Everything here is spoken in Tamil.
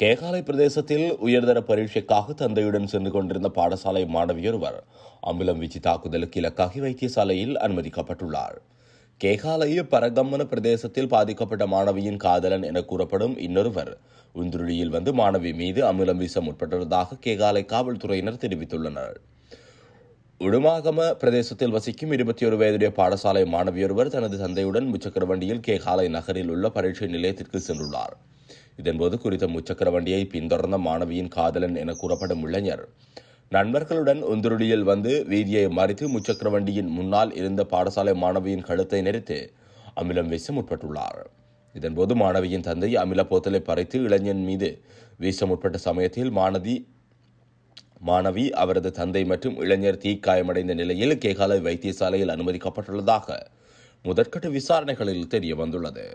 கேகாலை பிரதேசத்தில் உயர்தர பரீட்சைக்காக தந்தையுடன் சென்று கொண்டிருந்த பாடசாலை மாணவியொருவர் அம்புலம் வீச்சு தாக்குதலுக்கு இலக்காகி வைத்தியசாலையில் அனுமதிக்கப்பட்டுள்ளார் கேகாலய பரகம்மன பிரதேசத்தில் பாதிக்கப்பட்ட மாணவியின் காதலன் என கூறப்படும் இன்னொருவர் உந்துருளியில் வந்து மாணவி மீது அமிலம் வீச முற்பட்டுள்ளதாக கேகாலை காவல்துறையினர் தெரிவித்துள்ளனர் உடுமாகம பிரதேசத்தில் வசிக்கும் இருபத்தி ஒரு வயதுடைய பாடசாலை மாணவியொருவர் தனது தந்தையுடன் முச்சக்கர வண்டியில் கேகாலை நகரில் உள்ள பரீட்சை நிலையத்திற்கு சென்றுள்ளார் இதன்போது குறித்த முச்சக்கர வண்டியை பின்தொடர்ந்த மாணவியின் காதலன் என கூறப்படும் இளைஞர் நண்பர்களுடன் ஒந்துருடியில் வந்து வீதியை மறித்து முச்சக்கர வண்டியின் முன்னால் இருந்த பாடசாலை மாணவியின் கழுத்தை நெரித்து அமிலம் வீச முற்பட்டுள்ளார் இதன்போது மாணவியின் தந்தை அமில போத்தலை பறித்து இளைஞன் மீது வீச முற்பட்ட சமயத்தில் மாணவி மாணவி அவரது தந்தை மற்றும் இளைஞர் தீக்காயமடைந்த நிலையில் கேகாலை வைத்தியசாலையில் அனுமதிக்கப்பட்டுள்ளதாக முதற்கட்ட விசாரணைகளில் தெரிய வந்துள்ளது